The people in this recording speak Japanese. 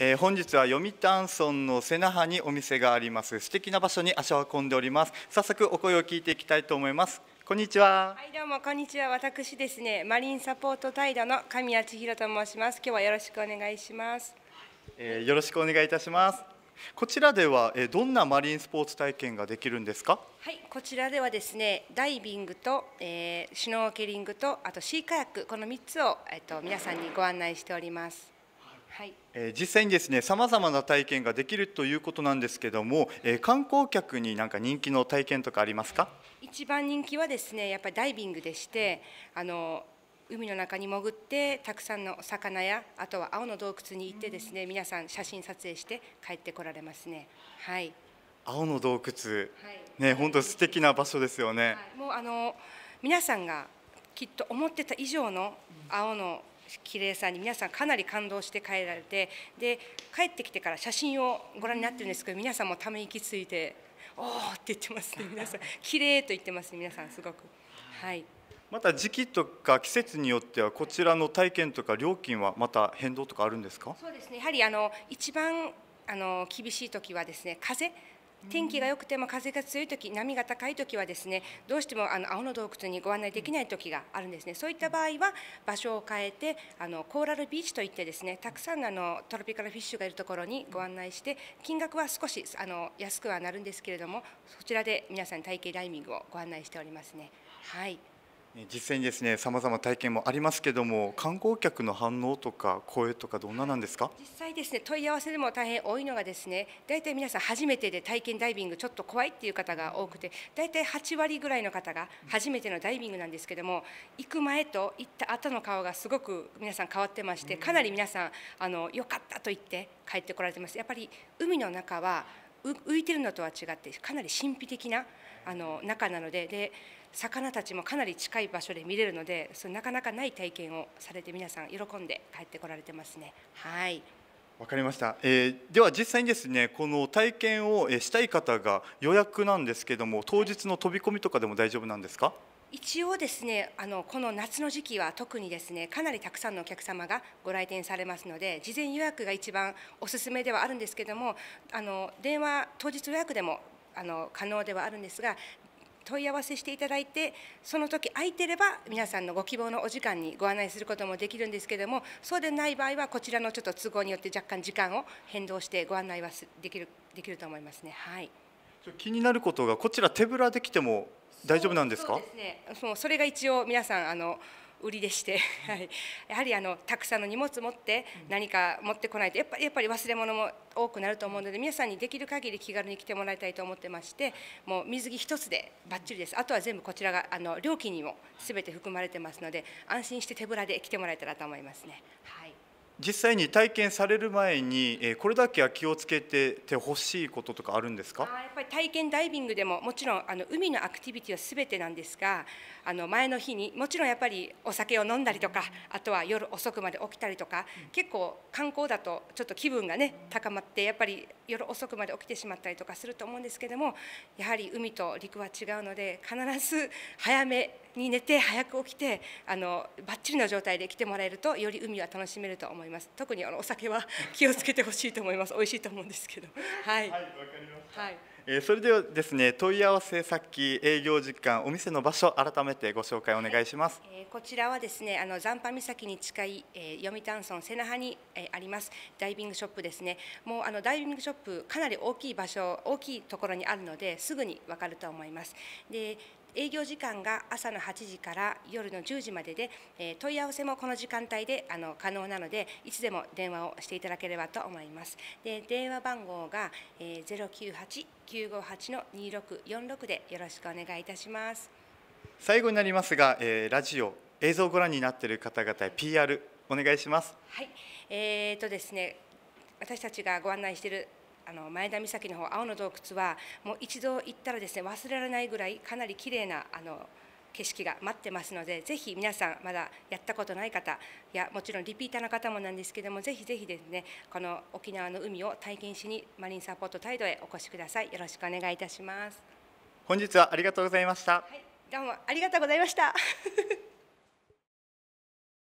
えー、本日は読谷村の瀬那覇にお店があります素敵な場所に足を運んでおります早速お声を聞いていきたいと思いますこんにちははいどうもこんにちは私ですねマリンサポート態度の神谷千尋と申します今日はよろしくお願いします、えー、よろしくお願いいたしますこちらではどんなマリンスポーツ体験ができるんですかはいこちらではですねダイビングと、えー、シュノーケリングとあとシーカヤックこの3つを、えっと、皆さんにご案内しておりますはい、えー、実際にですねさまざまな体験ができるということなんですけども、え観光客になんか人気の体験とかありますか一番人気はですねやっぱりダイビングでしてあの海の中に潜ってたくさんの魚やあとは青の洞窟に行ってですね、うん、皆さん写真撮影して帰ってこられますね。はい青の洞窟、はい、ね本当素敵な場所ですよね。はい、もうあの皆さんがきっと思ってた以上の青の綺麗さに皆さんかなり感動して帰られてで帰ってきてから写真をご覧になってるんですけど皆さんもため息ついて「おお!」って言ってますね 皆さん綺麗と言ってますね皆さんすごく。はいまた時期とか季節によってはこちらの体験とか料金はまた変動とかあるんですかそうですねやはりあの一番あの厳しい時はですね風天気が良くても風が強い時波が高い時はですねどうしてもあの青の洞窟にご案内できない時があるんですねそういった場合は場所を変えてあのコーラルビーチといってですねたくさんあのトロピカルフィッシュがいるところにご案内して金額は少しあの安くはなるんですけれどもそちらで皆さん体型ダイミングをご案内しておりますね。はい実際にですね、さまざま体験もありますけども、観光客の反応とか声とかどんななんですか。実際ですね、問い合わせでも大変多いのがですね、大体皆さん初めてで体験ダイビングちょっと怖いっていう方が多くて、大体8割ぐらいの方が初めてのダイビングなんですけども、行く前と行った後の顔がすごく皆さん変わってまして、かなり皆さんあの良かったと言って帰ってこられてます。やっぱり海の中は浮いてるのとは違ってかなり神秘的なあの中なのでで魚たちもかなり近い場所で見れるのでそのなかなかない体験をされて皆さん喜んで帰ってこられてますね。はいわかりました、えー、では実際にですねこの体験をしたい方が予約なんですけども当日の飛び込みとかでも大丈夫なんですか一応ですねあのこの夏の時期は特にですねかなりたくさんのお客様がご来店されますので事前予約が一番おすすめではあるんですけどもあの電話当日予約でもあの可能ではあるんですが問い合わせしていただいてその時空いてれば皆さんのご希望のお時間にご案内することもできるんですけどもそうでない場合はこちらのちょっと都合によって若干時間を変動してご案内はできるできると思いますね。はい気になることがこちら手ぶらできても大丈夫なんですかそうですねうそれが一応皆さんあの売りでして、はい、やはりあのたくさんの荷物持って何か持ってこないとやっぱやっぱり忘れ物も多くなると思うので皆さんにできる限り気軽に来てもらいたいと思ってましてもう水着1つでばっちりですあとは全部こちらがあの料金にも全て含まれてますので安心して手ぶらで来てもらえたらと思いますね。はい実際に体験される前に、えこれだけは気をつけててほしいこととかあるんですかやっぱり体験ダイビングでももちろんあの海のアクティビティは全てなんですがあの前の日にもちろんやっぱりお酒を飲んだりとかあとは夜遅くまで起きたりとか結構観光だとちょっと気分がね高まってやっぱり夜遅くまで起きてしまったりとかすると思うんですけどもやはり海と陸は違うので必ず早めに寝て早く起きてあのバッチリの状態で来てもらえるとより海は楽しめると思います。ます特にあのお酒は気をつけてほしいと思います美味しいと思うんですけどはいはいわかりました、はいえー、それではですね問い合わせ先営業時間お店の場所改めてご紹介お願いします、はい、えー、こちらはですねあの残波岬に近い、えー、読谷村瀬那覇に、えー、ありますダイビングショップですねもうあのダイビングショップかなり大きい場所大きいところにあるのですぐにわかると思いますで営業時間が朝の8時から夜の10時までで、え問い合わせもこの時間帯であの可能なのでいつでも電話をしていただければと思いますで電話番号が、えー、098-958-2646でよろしくお願いいたします最後になりますが、えー、ラジオ映像をご覧になっている方々へ PR お願いしますはいえー、とですね私たちがご案内しているあの前田岬の方青の洞窟はもう一度行ったらですね忘れられないぐらいかなり綺麗なあの景色が待ってますのでぜひ皆さんまだやったことない方やもちろんリピーターの方もなんですけどもぜひぜひですねこの沖縄の海を体験しにマリンサポート態度へお越しくださいよろしくお願いいたします本日はありがとうございました、はい、どうもありがとうございました